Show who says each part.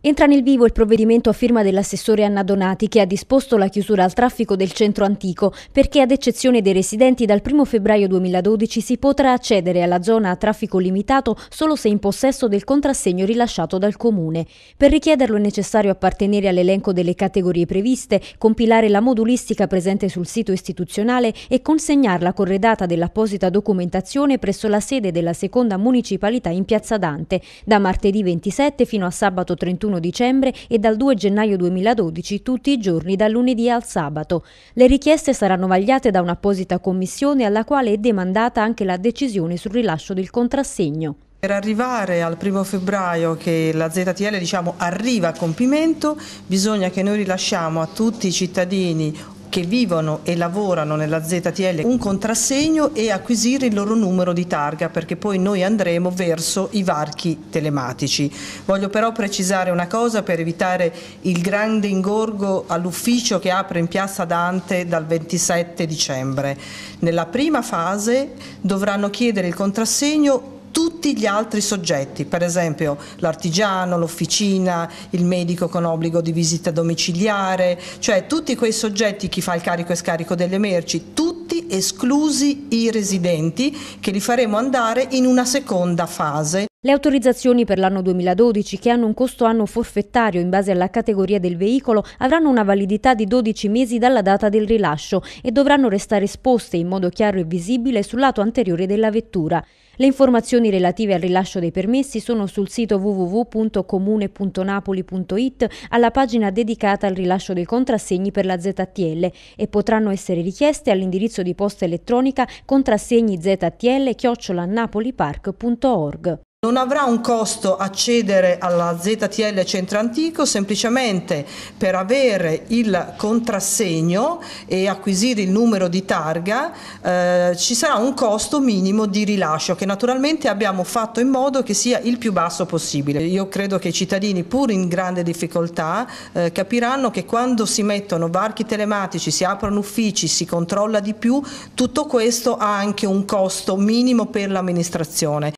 Speaker 1: Entra nel vivo il provvedimento a firma dell'assessore Anna Donati che ha disposto la chiusura al traffico del centro antico perché ad eccezione dei residenti dal 1 febbraio 2012 si potrà accedere alla zona a traffico limitato solo se in possesso del contrassegno rilasciato dal comune. Per richiederlo è necessario appartenere all'elenco delle categorie previste, compilare la modulistica presente sul sito istituzionale e consegnarla corredata dell'apposita documentazione presso la sede della seconda municipalità in Piazza Dante da martedì 27 fino a sabato 31 31 dicembre e dal 2 gennaio 2012 tutti i giorni dal lunedì al sabato. Le richieste saranno vagliate da un'apposita commissione alla quale è demandata anche la decisione sul rilascio del contrassegno.
Speaker 2: Per arrivare al primo febbraio che la ZTL diciamo, arriva a compimento bisogna che noi rilasciamo a tutti i cittadini che vivono e lavorano nella ZTL un contrassegno e acquisire il loro numero di targa perché poi noi andremo verso i varchi telematici. Voglio però precisare una cosa per evitare il grande ingorgo all'ufficio che apre in piazza Dante dal 27 dicembre. Nella prima fase dovranno chiedere il contrassegno tutti gli altri soggetti, per esempio l'artigiano, l'officina, il medico con obbligo di visita domiciliare, cioè tutti quei soggetti, chi fa il carico e scarico delle merci, tutti esclusi i residenti che li faremo andare in una seconda fase.
Speaker 1: Le autorizzazioni per l'anno 2012, che hanno un costo anno forfettario in base alla categoria del veicolo, avranno una validità di 12 mesi dalla data del rilascio e dovranno restare esposte in modo chiaro e visibile sul lato anteriore della vettura. Le informazioni relative al rilascio dei permessi sono sul sito www.comune.napoli.it alla pagina dedicata al rilascio dei contrassegni per la ZTL e potranno essere richieste all'indirizzo di posta elettronica contrassegni ztl-napolipark.org.
Speaker 2: Non avrà un costo accedere alla ZTL Centro Antico semplicemente per avere il contrassegno e acquisire il numero di targa eh, ci sarà un costo minimo di rilascio che naturalmente abbiamo fatto in modo che sia il più basso possibile. Io credo che i cittadini pur in grande difficoltà eh, capiranno che quando si mettono varchi telematici, si aprono uffici, si controlla di più, tutto questo ha anche un costo minimo per l'amministrazione.